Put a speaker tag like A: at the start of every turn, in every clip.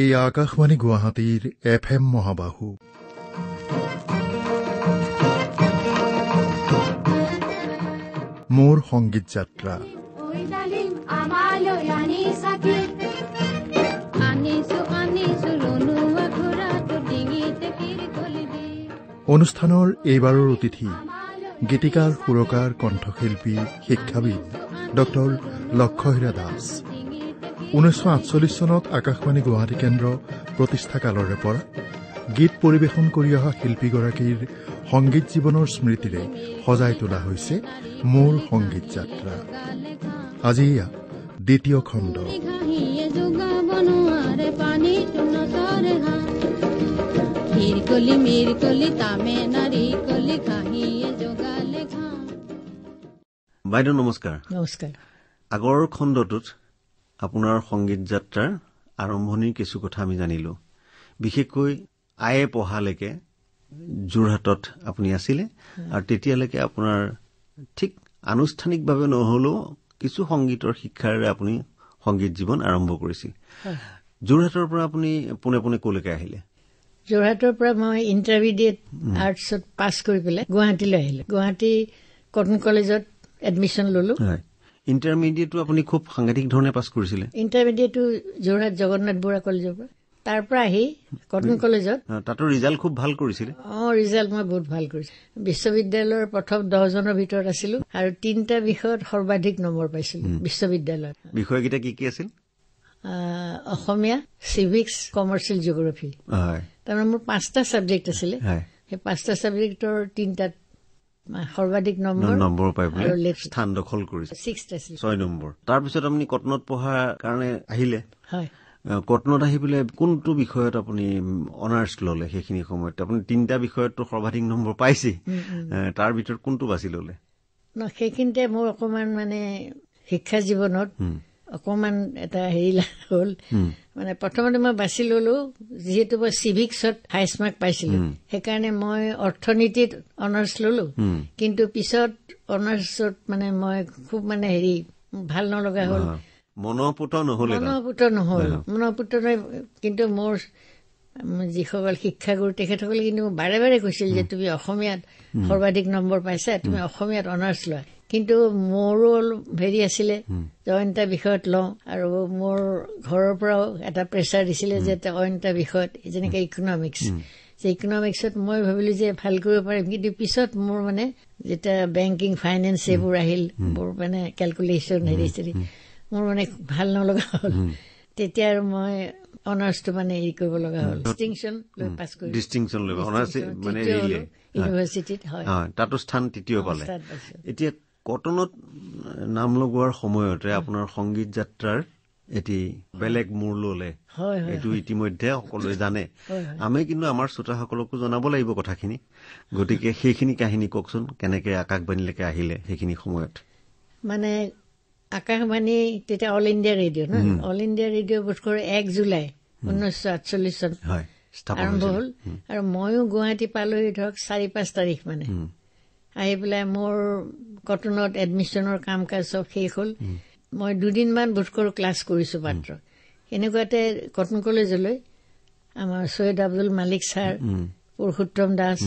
A: এয়া আকাশবাণী গুৱাহাটীৰ F M মহাবাহু মোৰ সংগীত যাত্ৰা অনুষ্ঠানৰ এইবাৰৰ অতিথি গীতিকাৰ সুৰকাৰ কণ্ঠশিল্পী শিক্ষাবিদ ডঃ লক্ষ্যহীৰা দাস ঊনৈছশ আঠচল্লিছ চনত আকাশবাণী গুৱাহাটী কেন্দ্ৰ প্ৰতিষ্ঠাকালৰে পৰা গীত পৰিৱেশন কৰি অহা শিল্পীগৰাকীৰ সংগীত জীৱনৰ স্মৃতিৰে সজাই তোলা হৈছে মোৰ সংগীত যাত্ৰা আজি এয়া দ্বিতীয় খণ্ড
B: বাইদেউ নমস্কাৰ আগৰ খণ্ডটোত আপোনাৰ সংগীত যাত্ৰাৰ আৰম্ভণিৰ কিছু কথা আমি জানিলোঁ বিশেষকৈ আই এ পঢ়ালৈকে যোৰহাটত আপুনি আছিলে আৰু তেতিয়ালৈকে আপোনাৰ ঠিক আনুষ্ঠানিকভাৱে নহ'লেও কিছু সংগীতৰ শিক্ষাৰে আপুনি সংগীত জীৱন আৰম্ভ কৰিছিল যোৰহাটৰ পৰা আপুনি পোনে পোনে কলৈকে আহিলে
C: যোৰহাটৰ পৰা মই ইণ্টাৰমিডিয়েট আৰ্টছত পাছ কৰি পেলাই গুৱাহাটীলৈ আহিলোঁ গুৱাহাটী কটন কলেজত এডমিশ্যন ললোঁ
B: হয় ইণ্টাৰমিডিয়েটো আপুনি খুব সাংঘাটিক ধৰণে পাছ কৰিছিলে
C: ইণ্টাৰমিডিয়েটটো যোৰহাট জগন্নাথ বৰা কলেজৰ পৰা তাৰ পৰা আহি কটন কলেজত
B: তাতো ৰিজাল্ট খুব ভাল কৰিছিলে
C: অঁ ৰিজাল্ট মই বহুত ভাল কৰিছিলো বিশ্ববিদ্যালয়ৰ প্ৰথম দহজনৰ ভিতৰত আছিলো আৰু তিনিটা বিষয়ত সৰ্বাধিক নম্বৰ পাইছিলো বিশ্ববিদ্যালয়ত
B: বিষয়কেইটা কি কি আছিল
C: অসমীয়া চিভিক্স কমাৰ্চিয়েল জিঅ'গ্ৰাফি তাৰমানে মোৰ পাঁচটা ছাবজেক্ট আছিলে সেই পাঁচটা ছাবজেক্টৰ তিনিটাত সৰ্বাধিক নম্বৰ পাই
B: স্থান দখল কৰিছে ছয় নম্বৰ তাৰপিছত আপুনি কটনত পঢ়াৰ কাৰণে আহিলে হয় কটনত আহি পেলাই কোনটো বিষয়ত আপুনি অনাৰ্ছ ললে সেইখিনি সময়ত আপুনি তিনিটা বিষয়তো সৰ্বাধিক নম্বৰ পাইছে তাৰ ভিতৰত কোনটো বাছি ললে
C: সেইখিনিতে মোৰ অকণমান মানে শিক্ষা জীৱনত অকণমান এটা হেৰি হ'ল মানে প্ৰথমতে মই বাছি ল'লো যিহেতু মই চিভিক্সত হাইষ্ট মাৰ্ক পাইছিলো সেইকাৰণে মই অৰ্থনীতিত অনাৰ্ছ ল'লো কিন্তু পিছত অনাৰ্ছত মানে মই খুব মানে হেৰি ভাল নলগা হ'ল
B: মনপুত নহ'ল মনপুত নহ'ল
C: মনপুত নহয় কিন্তু মোৰ যিসকল শিক্ষাগুৰু তেখেতসকলে কিন্তু মোক বাৰে বাৰে কৈছিল যে তুমি অসমীয়াত সৰ্বাধিক নম্বৰ পাইছা তুমি অসমীয়াত অনাৰ্ছ লোৱা কিন্তু মোৰো অলপ হেৰি আছিলে জইন এটা বিষয়ত লওঁ আৰু মোৰ ঘৰৰ পৰাও এটা প্ৰেচাৰ দিছিলে যে অইন এটা বিষয়ত যেনেকে ইকনমিক্স যে ইকনমিক্সত মই ভাবিলো যে ভাল কৰিব পাৰিম কিন্তু পিছত মোৰ মানে যেতিয়া বেংকিং ফাইনেন্স এইবোৰ আহিল মোৰ মানে কেলকুলেশ্যন হেৰি চেৰি মোৰ মানে ভাল নলগা হল তেতিয়া আৰু মই অনাৰ্চটো মানে হেৰি কৰিব লগা হল
B: ইউনিভাৰ্চিটিত হয় তাতো স্থান তৃতীয় পালে এতিয়া কটনত নাম লগোৱাৰ সময়তে আপোনাৰ সংগীত যাত্ৰাৰ এটি বেলেগ মূৰ ললে এইটো ইতিমধ্যে সকলোৱে জানে আমি কিন্তু আমাৰ শ্ৰোতাসকলকো জনাব লাগিব কথাখিনি গতিকে সেইখিনি কাহিনী কওকচোন কেনেকে আকাশবাণীলৈকে আহিলে সেইখিনি সময়ত
C: মানে আকাশবাণী তেতিয়া all India radio' all India radio' বোধ কৰো এক জুলাই ঊনৈশ আঠচল্লিশ চন আৰম্ভ হল আৰু ময়ো গুৱাহাটী পালোহি ধৰক চাৰি পাঁচ তাৰিখ মানে আহি পেলাই মোৰ কটনত এডমিশ্যনৰ কাম কাজ চব শেষ হ'ল মই দুদিনমান বোধকৰো ক্লাছ কৰিছোঁ মাত্ৰ এনেকুৱাতে কটন কলেজলৈ আমাৰ ছৈয়দ আব্দুল মালিক ছাৰ পুৰুষোত্তম দাস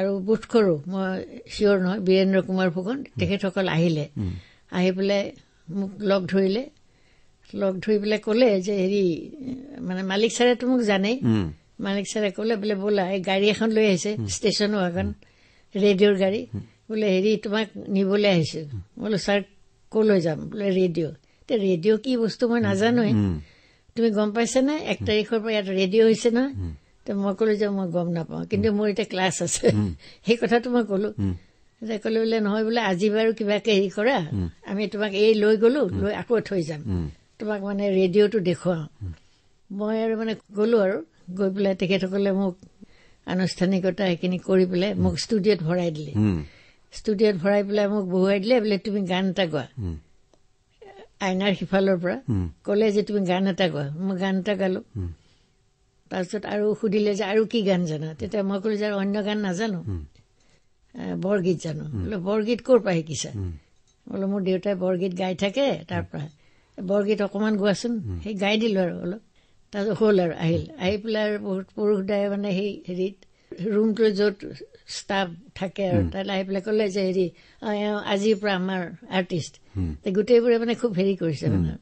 C: আৰু বোধকৰো মই চিয়ৰ নহয় বীৰেন্দ্ৰ কুমাৰ ফুকন তেখেতসকল আহিলে আহি পেলাই মোক লগ ধৰিলে লগ ধৰি পেলাই ক'লে যে হেৰি মানে মালিক ছাৰেতো মোক জানেই মালিক ছাৰে ক'লে বোলে ব'লা এই গাড়ী এখন লৈ আহিছে ষ্টেচন ৱাগন ৰেডিঅ'ৰ গাড়ী বোলে হেৰি তোমাক নিবলৈ আহিছোঁ বোলো ছাৰ ক'লৈ যাম বোলে ৰেডিঅ' এতিয়া ৰেডিঅ' কি বস্তু মই নাজানোৱে তুমি গম পাইছা নে এক তাৰিখৰ পৰা ইয়াত ৰেডিঅ' হৈছে নহয় তে মই ক'লো যে মই গম নাপাওঁ কিন্তু মোৰ এতিয়া ক্লাছ আছে সেই কথাটো মই ক'লো যে ক'লো বোলে নহয় বোলে আজি বাৰু কিবাকে হেৰি কৰা আমি তোমাক এই লৈ গ'লো লৈ আকৌ থৈ যাম তোমাক মানে ৰেডিঅ'টো দেখুৱাওঁ মই আৰু মানে গ'লো আৰু গৈ পেলাই তেখেতসকলে মোক আনুষ্ঠানিকতা সেইখিনি কৰি পেলাই মোক ষ্টুডিঅ'ত ভৰাই দিলে ষ্টুডিঅ'ত ভৰাই পেলাই মোক বহুৱাই দিলে বোলে তুমি গান এটা গোৱা আইনাৰ সিফালৰ পৰা ক'লে যে তুমি গান এটা গোৱা মই গান এটা গালো তাৰপিছত আৰু সুধিলে যে আৰু কি গান জানা তেতিয়া মই ক'লো যে আৰু অন্য গান নাজানো বৰগীত জানো বোলে বৰগীত ক'ৰ পৰা শিকিছা বোলো মোৰ দেউতাই বৰগীত গাই থাকে তাৰপৰা বৰগীত অকণমান গোৱাচোন সেই গাই দিলোঁ আৰু অলপ তাৰপিছত হ'ল আৰু আহিল আহি পেলাই আৰু বহুত পুৰুষদায়ে মানে সেই হেৰিত ৰুমটো য'ত ষ্টাফ থাকে আৰু তাত আহি পেলাই ক'লে যে হেৰি আজিৰ পৰা আমাৰ আৰ্টিষ্ট গোটেইবোৰে মানে খুব হেৰি কৰিছে মানে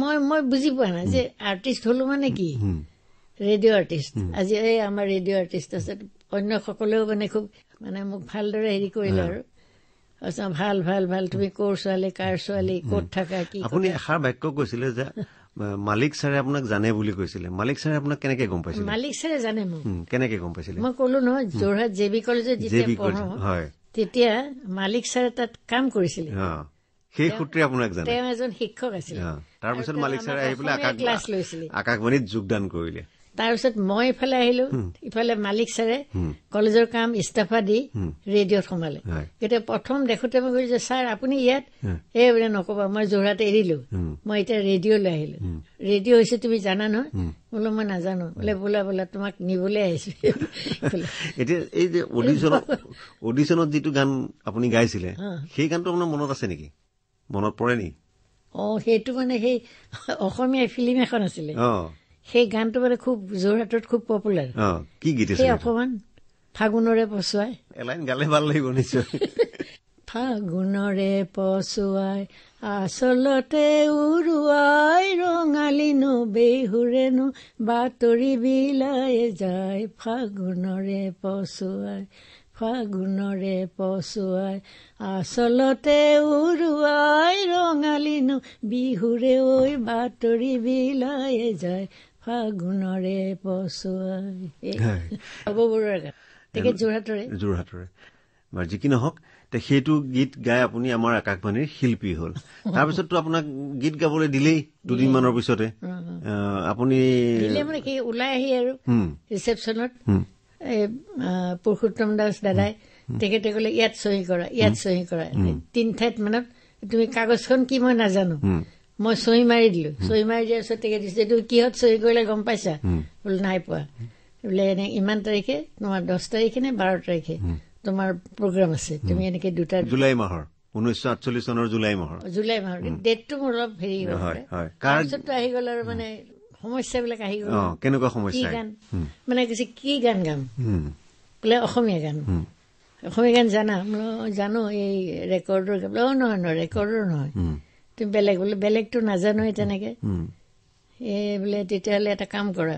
C: মই মই বুজি পোৱা নাই যে আৰ্টিষ্ট হলো মানে কি ৰেডিঅ' আৰ্টিষ্ট আজি এই আমাৰ ৰেডিঅ' আৰ্টিষ্ট আছে অন্য সকলেও মানে খুব মানে মোক ভালদৰে হেৰি কৰিলে আৰু আচ্ছা ভাল ভাল ভাল তুমি কৰ ছোৱালী কাৰ ছোৱালী কত থাকা কি আপুনি এষাৰ
B: বাক্য কৈছিলে যে মালিক চাৰে আপোনাক জানে বুলি কৈছিলে মালিক চাৰে আপোনাক কেনেকে গম পাইছিল মালিক
C: চাৰে জানে মোক
B: কেনেকে গম পাইছিলে
C: মই কলো নহয় যোৰহাট জে বি কলেজত তেতিয়া মালিক চাৰে তাত কাম কৰিছিলে
B: সেই সূত্ৰে আপোনাক জানে তেওঁ
C: এজন শিক্ষক আছিল
B: তাৰপিছত মালিক চাৰে আহি পেলাই আকাশবাণীত যোগদান কৰিলে
C: তাৰপিছত মই ইফালে আহিলো ইফালে মালিক ছাৰে কলেজৰ কাম ইস্তাফা দি ৰেডিঅ'ত সোমালে এতিয়া প্ৰথম দেখোতে মই কৈছো ছাৰ আপুনি ইয়াত এই বোলে নকবা মই যোৰহাট এৰিলো মই এতিয়া ৰেডিঅ'লৈ আহিলো ৰেডিঅ' হৈছে তুমি জানা নহয় বোলো মই নাজানো বোলে বোলা বোলা তোমাক নিবলৈ আহিছো
B: এতিয়া এই যে অডিশ্যনত অডিশ্যনত যিটো গান আপুনি গাইছিলে সেই গানটো আপোনাৰ মনত আছে নেকি মনত পৰে নেকি
C: অ সেইটো মানে সেই অসমীয়া ফিল্ম এখন আছিলে সেই গানটো মানে খুব যোৰহাটত খুব পপুলাৰ কি গীত আছে অকমান ফাগুণৰে পচুৱাই
B: গালে ভাল লাগিব নিশ্চয়
C: ফাগুণৰে পচুৱাই আচলতে উৰুৱাই ৰঙালীনো বেহুৰেনো বাতৰি বিলাই যায় ফাগুণৰে পচুৱাই ফাগুণৰে পচুৱাই আচলতে উৰুৱাই ৰঙালীনো বিহুৰে ঐ বাতৰি বিলাই যায় যি
B: কি নহওক সেইটো গীত গাই আপুনি আমাৰ আকাশবাণীৰ শিল্পী হল তাৰপিছততো আপোনাক গীত গাবলৈ দিলেই দুদিনমানৰ পিছতে আপুনি
C: ওলাই আহি আৰু ৰিচেপশ্যনত পুৰুষোত্তম দাস দাদাই তেখেতে কলে ইয়াত চহী কৰা ইয়াত চহী কৰা তিনি ঠাইত মানে তুমি কাগজখন কি মই নাজানো মই চহী মাৰি দিলো চহী মাৰি দিয়াৰ পিছত তেখেত দিছে এইটো কিহত চহী কৰিলে গম পাইছা বোলে নাই পোৱা বোলে এনে ইমান তাৰিখে তোমাৰ দহ তাৰিখে নে বাৰ তাৰিখে তোমাৰ প্ৰগ্ৰাম আছে তুমি এনেকে দুটা জুলাই মাহৰ অসমীয়া গান জানো এই ৰেকৰ্ডৰ নহয় নহয় ৰেকৰ্ডৰ নহয় তুমি বেলেগ বোলে বেলেগটো নাজানোৱে তেনেকে এই বোলে তেতিয়াহ'লে এটা কাম কৰা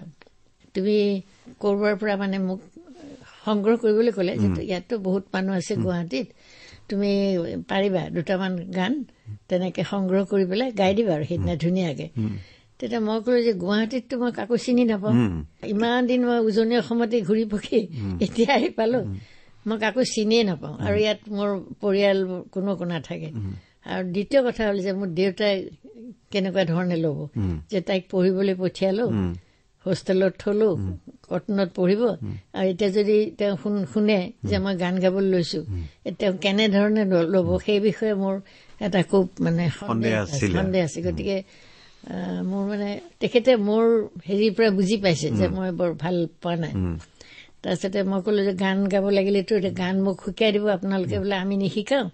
C: তুমি ক'ৰবাৰ পৰা মানে মোক সংগ্ৰহ কৰিবলৈ ক'লে ইয়াততো বহুত মানুহ আছে গুৱাহাটীত তুমি পাৰিবা দুটামান গান তেনেকে সংগ্ৰহ কৰি পেলাই গাই দিবা আৰু সেইদিনা ধুনীয়াকে তেতিয়া মই ক'লো যে গুৱাহাটীততো মই কাকো চিনি নাপাওঁ ইমান দিন মই উজনি অসমতে ঘূৰি পকি এতিয়া আহি পালো মই কাকো চিনিয়ে নাপাওঁ আৰু ইয়াত মোৰ পৰিয়াল কোনো একো নাথাকে আৰু দ্বিতীয় কথা হ'ল যে মোৰ দেউতাই কেনেকুৱা ধৰণে ল'ব যে তাইক পঢ়িবলৈ পঠিয়ালো হোষ্টেলত থলো কটনত পঢ়িব আৰু এতিয়া যদি তেওঁ শুনে যে মই গান গাবলৈ লৈছো তেওঁ কেনেধৰণে ল'ব সেই বিষয়ে মোৰ এটা খুব মানে সন্দেহ সন্দেহ আছে গতিকে মোৰ মানে তেখেতে মোৰ হেৰিৰ পৰা বুজি পাইছে যে মই বৰ ভাল পোৱা নাই তাৰপিছতে মই ক'লো যে গান গাব লাগিলেতো এতিয়া গান মোক শিকাই দিব আপোনালোকে বোলে আমি নিশিকাওঁ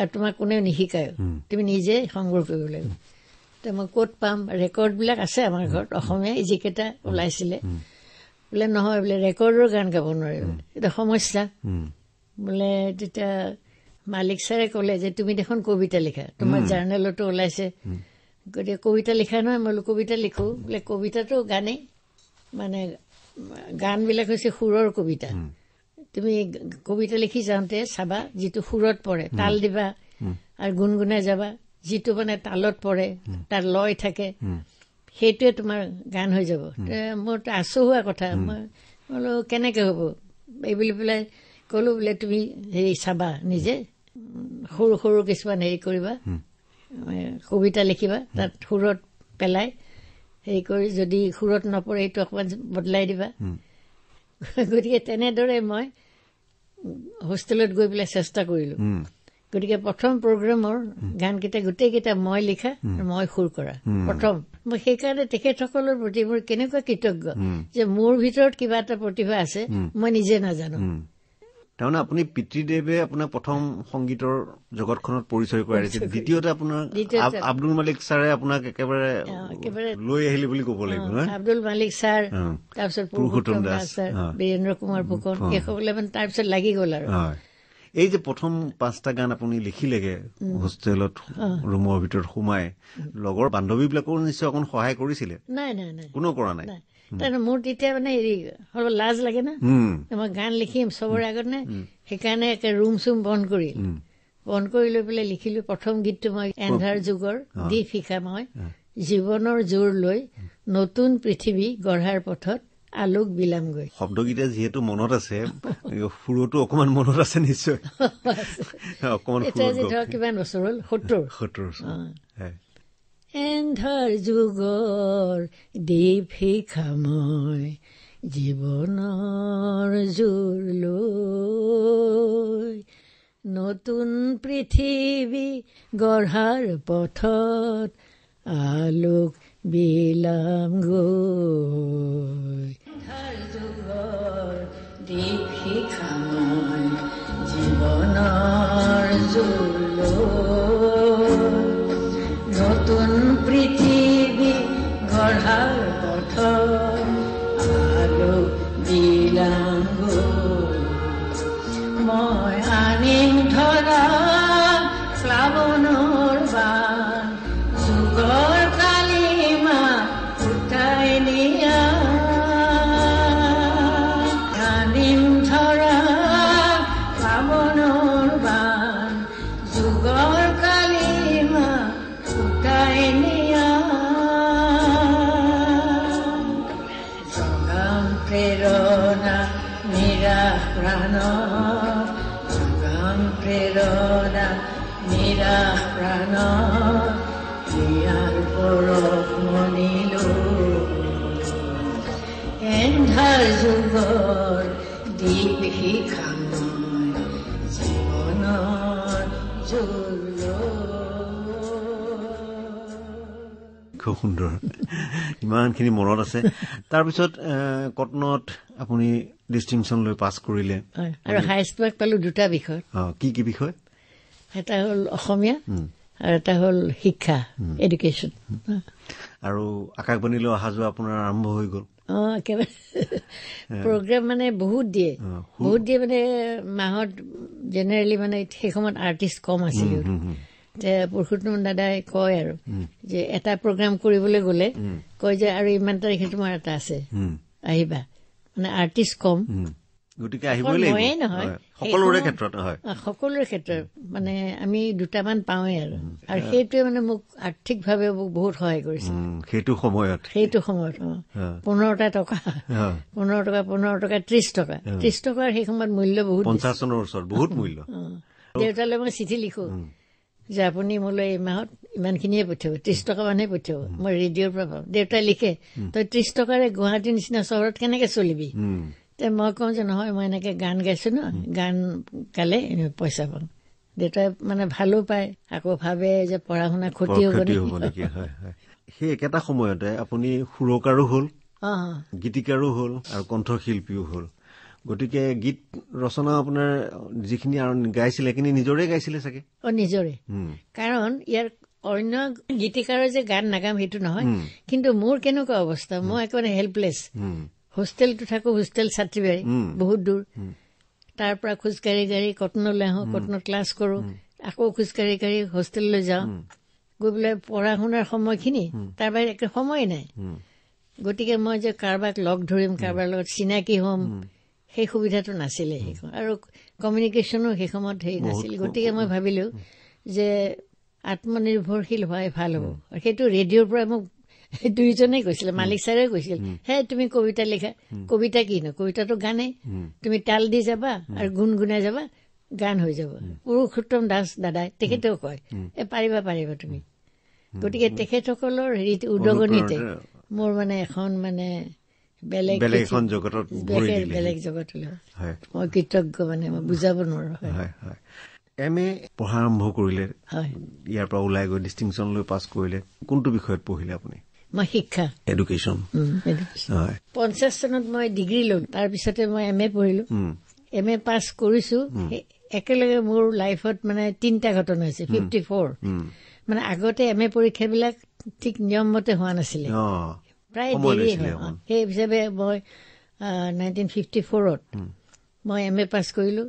C: আৰু তোমাক কোনেও নিশিকায় তুমি নিজে সংগ্ৰহ কৰিব লাগিব তে মই ক'ত পাম ৰেকৰ্ডবিলাক আছে আমাৰ ঘৰত অসমীয়া যিকেইটা ওলাইছিলে বোলে নহয় বোলে ৰেকৰ্ডৰ গান গাব নোৱাৰিব এইটো সমস্যা বোলে তেতিয়া মালিক ছাৰে ক'লে যে তুমি দেখোন কবিতা লিখা তোমাৰ জাৰ্নেলতো ওলাইছে গতিকে কবিতা লিখা নহয় মই বোলো কবিতা লিখোঁ বোলে কবিতাটো গানেই মানে গানবিলাক হৈছে সুৰৰ কবিতা তুমি কবিতা লিখি যাওঁতে চাবা যিটো সুৰত পৰে তাল দিবা আৰু গুণগুণাই যাবা যিটো মানে তালত পৰে তাৰ লয় থাকে সেইটোৱে তোমাৰ গান হৈ যাব মোৰ আচহুৱা কথা মই বোলো কেনেকে হ'ব এইবুলি পেলাই কলো বোলে তুমি হেৰি চাবা নিজে সৰু সৰু কিছুমান হেৰি কৰিবা কবিতা লিখিবা তাত সুৰত পেলাই হেৰি কৰি যদি সুৰত নপৰে এইটো অকণমান বদলাই দিবা গতিকে তেনেদৰে মই হোষ্টেলত গৈ পেলাই চেষ্টা কৰিলো গতিকে প্ৰথম প্ৰগ্ৰেমৰ গানকেইটা গোটেইকেইটা মই লিখা মই সুৰ কৰা প্ৰথম মই সেইকাৰণে তেখেতসকলৰ প্ৰতি মোৰ কেনেকুৱা কৃতজ্ঞ যে মোৰ ভিতৰত কিবা এটা প্ৰতিভা আছে মই নিজে নাজানো
B: তাৰমানে আপুনি পিতৃদেৱে আপোনাৰ প্ৰথম সংগীতৰ জগতখনত পৰিচয় কৰাই দিছে দ্বিতীয়তে আপোনাৰ আব্দুল মালিক ছাৰে আপোনাক একেবাৰে লৈ আহিলে বুলি কব লাগিব
C: আব্দুল মালিক ছাৰ তাৰপিছত পুৰুষোত্তম দাস বীৰেন্দ্ৰ কুমাৰ ফুকন শেষবলৈ মানে তাৰপিছত লাগি গল আৰু
B: এই যে প্ৰথম পাঁচটা গান আপুনি লিখিলেগে হোষ্টেলত ৰুমৰ ভিতৰত সোমাই লগৰ বান্ধৱীবিলাকৰো নিশ্চয় অকণ সহায় কৰিছিলে নাই নাই নাই কোনো কৰা নাই
C: মোৰ তেতিয়া মানে হেৰি অলপ লাজ লাগে না মই গান লিখিম চবৰে আগত নে সেইকাৰণে একে ৰুম চুম বন্ধ কৰিলো বন্ধ কৰি লৈ পেলাই লিখিলো প্ৰথম গীতটো মই এন্ধাৰ যুগৰ দীপ শিকা মই জীৱনৰ জোৰ লৈ নতুন পৃথিৱী গঢ়াৰ পথত আলোক বিলামগৈ
B: শব্দকেইটা যিহেতু মনত আছে সুৰটো অকমান মনত আছে নিশ্চয় অকমান ধৰক
C: কিমান বছৰ হল সত্তৰ
B: সত্তৰ
C: এন্ধাৰ যুগৰ দীপিকা শিখাময় জীৱনৰ জোৰ লৈ নতুন পৃথিৱী গঢ়াৰ পথত আলোক বিলাম গন্ধাৰ যুগৰ দীপিকা শিখাময় জীৱনৰ
D: জোৰ লৈ প্ৰাণ প্ৰেৰণা নিৰা প্ৰাণ ক্ৰিয়াৰ পৰক মনিলো এন্ধাৰ
C: যুগৰ দীপ শিখা
E: জীৱনৰ
B: খুব সুন্দৰ ইমানখিনি মনত আছে তাৰপিছত কটনত আপুনি ডিষ্টিংচন লৈ পাছ কৰিলে আৰু
C: হাই পালো দুটা বিষয় কি কি বিষয় এটা হল অসমীয়া আৰু এটা হল শিক্ষা এডুকেশ্যন
B: আৰু আকাশবাণীলৈ অহা যোৱা আপোনাৰ আৰম্ভ হৈ গল প্ৰগ্ৰেম
C: মানে বহুত দিয়ে বহুত দিয়ে মানে মাহত জেনেৰেলি মানে সেই সময়ত আৰ্টিষ্ট কম আছিলোঁ যে পৰশুত্তম দাদাই কয় আৰু যে এটা প্ৰগ্ৰাম কৰিবলৈ গ'লে কয় যে আৰু ইমান তাৰিখে তোমাৰ এটা আছে আহিবা মানে আৰ্টিষ্ট কম
B: গতিকে সকলোৰে ক্ষেত্ৰত
C: সকলোৰে ক্ষেত্ৰত মানে আমি দুটামান পাওঁৱেই আৰু আৰু সেইটোৱে মানে মোক আৰ্থিকভাৱে বহুত সহায় কৰিছে
B: সেইটো সময়ত
C: সেইটো সময়ত পোন্ধৰটা টকা পোন্ধৰ টকা পোন্ধৰ টকা ত্ৰিশ টকা ত্ৰিশ টকাৰ সেই সময়ত মূল্য বহুত পঞ্চাছ চনৰ
B: ওচৰত বহুত মূল্য
C: দেউতালৈ মই চিঠি লিখো যে আপুনি মোলৈ এই মাহত ইমানখিনিয়ে পঠিয়াব ত্ৰিশ টকা মানে পঠিয়াব মই ৰেডিঅ'ৰ পৰা পাম দেউতাই লিখে তই ত্ৰিশ টকাৰে গুৱাহাটীৰ নিচিনা চহৰত কেনেকে চলিবি মই কওঁ যে নহয় মই এনেকে গান গাইছো ন গান গালে পইচা পাম দেউতাই মানে ভালো পায় আকৌ ভাবে যে পঢ়া শুনা ক্ষতি হব নেকি
B: সেই একেটা সময়তে আপুনি সুৰকাৰো হল গীতিকাৰো হল আৰু কণ্ঠশিল্পীও হল গতিকে গীত ৰচনা আপোনাৰ যিখিনি গাইছিলে সেইখিনি নিজৰে গাইছিলে চাগে
C: নিজৰে কাৰণ ইয়াৰ অন্য গীতিকাৰৰ যে গান নাগাম সেইটো নহয় কিন্তু মোৰ কেনেকুৱা অৱস্থা মই একেবাৰে হেল্পলেছ হোষ্টেলটো থাকো হোষ্টেল ছাত্ৰী বহুত দূৰ তাৰ পৰা খোজকাঢ়ি গাড়ী কটনলৈ আহোঁ কটনত ক্লাছ কৰোঁ আকৌ খোজকাঢ়ি গাড়ী হোষ্টেললৈ যাওঁ গৈ পেলাই পঢ়া শুনাৰ সময়খিনি তাৰ বাহিৰে একে সময় নাই গতিকে মই যে কাৰোবাক লগ ধৰিম কাৰোবাৰ লগত চিনাকি হ'ম সেই সুবিধাটো নাছিলে সেইখন আৰু কমিউনিকেশ্যনো সেই সময়ত হেৰি নাছিল গতিকে মই ভাবিলোঁ যে আত্মনিৰ্ভৰশীল হোৱাই ভাল হ'ব সেইটো ৰেডিঅ'ৰ পৰা মোক দুয়োজনে কৈছিলে মালিক ছাৰে কৈছিল হে তুমি কবিতা লিখা কবিতা কি ন কবিতাটো গানেই তুমি তাল দি যাবা আৰু গুণগুণাই যাবা গান হৈ যাব পুৰুষোত্তম দাস দাদাই তেখেতেও কয় এ পাৰিবা পাৰিবা তুমি গতিকে তেখেতসকলৰ হেৰি উদগনিতে মোৰ মানে এখন মানে বেলেগ বেলেগ এখন জগতত বেলেগ জগতলৈ মই কৃতজ্ঞ মানে মই বুজাব নোৱাৰো
B: এম এ পঢ়া আৰম্ভ কৰিলে ইয়াৰ পৰা ওলাই গৈ ডিষ্টিংচন লৈ পাছ কৰিলে কোনটো বিষয়ত পঢ়িলে আপুনি মই শিক্ষা এডুকেশ্যন
C: পঞ্চাছ চনত মই ডিগ্ৰী ললো তাৰপিছতে মই এম এ পঢ়িলো এম এ পাছ কৰিছো একেলগে মোৰ লাইফত মানে তিনিটা ঘটনা হৈছে ফিফটি ফ'ৰ মানে আগতে এম এ পৰীক্ষাবিলাক ঠিক নিয়মমতে হোৱা নাছিলে প্ৰায় দেৰি সেই হিচাপে মই নাইনটিন ফিফটি ফ'ৰত মই এম এ পাছ কৰিলোঁ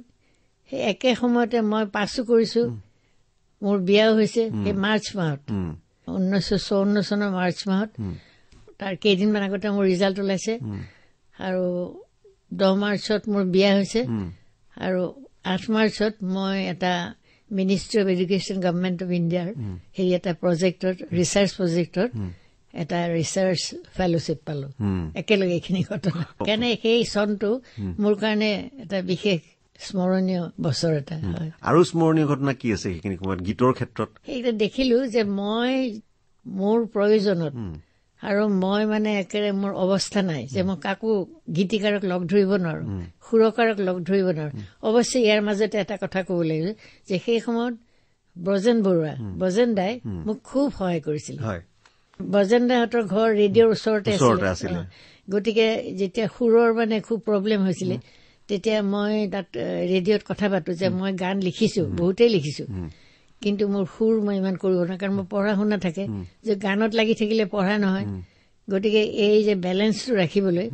C: সেই একে সময়তে মই পাছো কৰিছোঁ মোৰ বিয়াও হৈছে সেই মাৰ্চ মাহত ঊনৈছশ চৌৱন্ন চনৰ মাৰ্চ মাহত তাৰ কেইদিনমান আগতে মোৰ ৰিজাল্ট ওলাইছে আৰু দহ মাৰ্চত মোৰ বিয়া হৈছে আৰু আঠ মাৰ্চত মই এটা ministry of education government of ইণ্ডিয়াৰ সেই এটা প্ৰজেক্টত ৰিচাৰ্চ প্ৰজেক্টত এটা ৰিচাৰ্চ ফেলোশ্বিপ পালো একেলগে এইখিনি ঘটনা কেনে সেই চনটো মোৰ কাৰণে এটা বিশেষ স্মৰণীয় বছৰ এটা
B: হয় আৰু স্মৰণীয় ঘটনা কি আছে সেইখিনি সময়ত গীতৰ ক্ষেত্ৰত
C: সেইকেইটা দেখিলো যে মই মোৰ প্ৰয়োজনত আৰু মই মানে একেবাৰে মোৰ অৱস্থা নাই যে মই কাকো গীতিকাৰক লগ ধৰিব নোৱাৰো সুৰকাৰক লগ ধৰিব নোৱাৰো অৱশ্যে ইয়াৰ মাজতে এটা কথা ক'ব লাগিব যে সেই সময়ত ব্ৰজেন বৰুৱা ব্ৰজেন দাই মোক খুব সহায় কৰিছিল হয় ব্ৰজেন্দ্ৰহঁতৰ ঘৰ ৰেডিঅ'ৰ ওচৰতে ওচৰতে আছিলে গতিকে যেতিয়া সুৰৰ মানে খুব প্ৰব্লেম হৈছিলে তেতিয়া মই তাত ৰেডিঅ'ত কথা পাতো যে মই গান লিখিছো বহুতেই লিখিছো কিন্তু মোৰ সুৰ মই ইমান কৰিব নোৱাৰোঁ কাৰণ মোৰ পঢ়া শুনা থাকে যে গানত লাগি থাকিলে পঢ়া নহয় গতিকে এই যে বেলেঞ্চটো ৰাখিবলৈ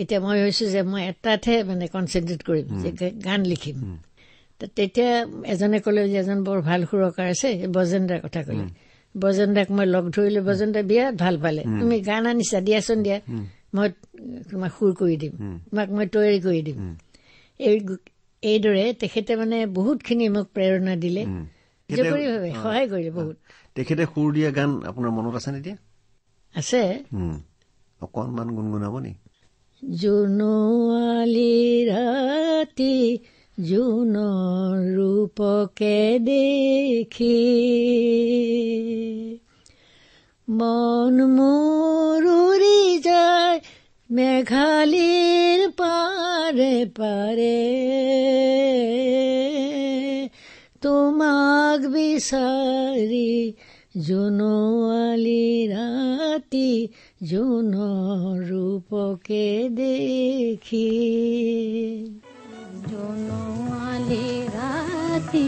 C: এতিয়া মই ভাবিছো যে মই এটাতহে মানে কনচেনট্ৰেট কৰিম যে গান লিখিম তেতিয়া এজনে ক'লে যে এজন বৰ ভাল সুৰকাৰ আছে ব্ৰজেন্দ্ৰাৰ কথা ক'লে বজেন্দাক মই লগ ধৰিলো বজেন্দাই বিৰাট ভাল পালে তুমি গান আনিছা দিয়াচোন দিয়া মই তোমাক সুৰ কৰি দিম তোমাক মই তৈয়াৰী কৰি দিম এই এইদৰে তেখেতে মানে বহুতখিনি মোক প্ৰেৰণা দিলে
B: জৰুৰীভাৱে সহায় কৰিলে বহুত তেখেতে সুৰ দিয়া গান আপোনাৰ মনত আছে নে আছে অকণমান গুণগুণাব নি
C: জোনোৱালী ৰাতি জুন রূপকে দেখি মন মৰুৰি যায় মেঘালির পাৰে পাৰে তোমাক বিচাৰি জোনোৱালি ৰাতি জুন রূপকে দেখি
D: জোনো আলে রাতি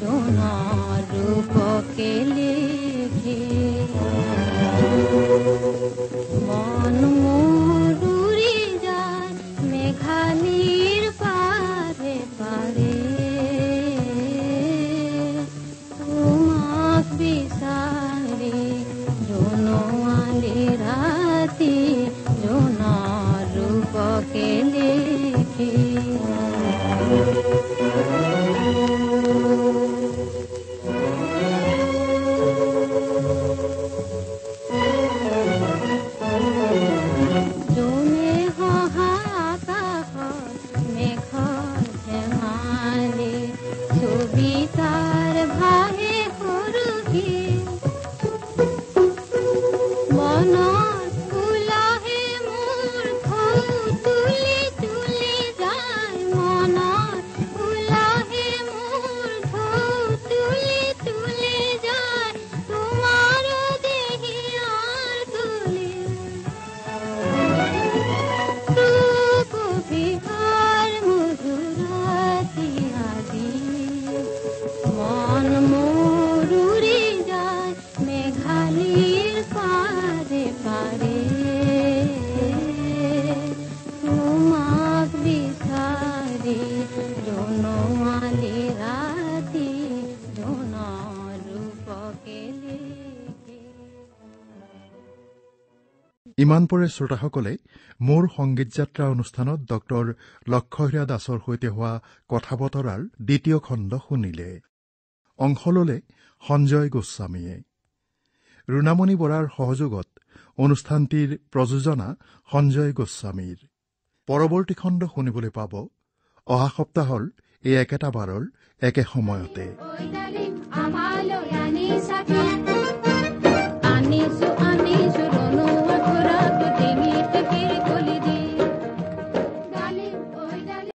D: জোনো রূপকে লেখে মন মোহ
A: ইমানপুৰে শ্ৰোতাসকলে মোৰ সংগীত যাত্ৰা অনুষ্ঠানত ডঃ লক্ষ্যহীৰা দাসৰ সৈতে হোৱা কথা বতৰাৰ দ্বিতীয় খণ্ড শুনিলে অংশ ললে সঞ্জয় গোস্বামীয়ে ৰুণামণি বৰাৰ সহযোগত অনুষ্ঠানটিৰ প্ৰযোজনা সঞ্জয় গোস্বামীৰ পৰৱৰ্তী খণ্ড শুনিবলৈ পাব অহা সপ্তাহৰ এই একেটা বাৰৰ একে
D: সময়তে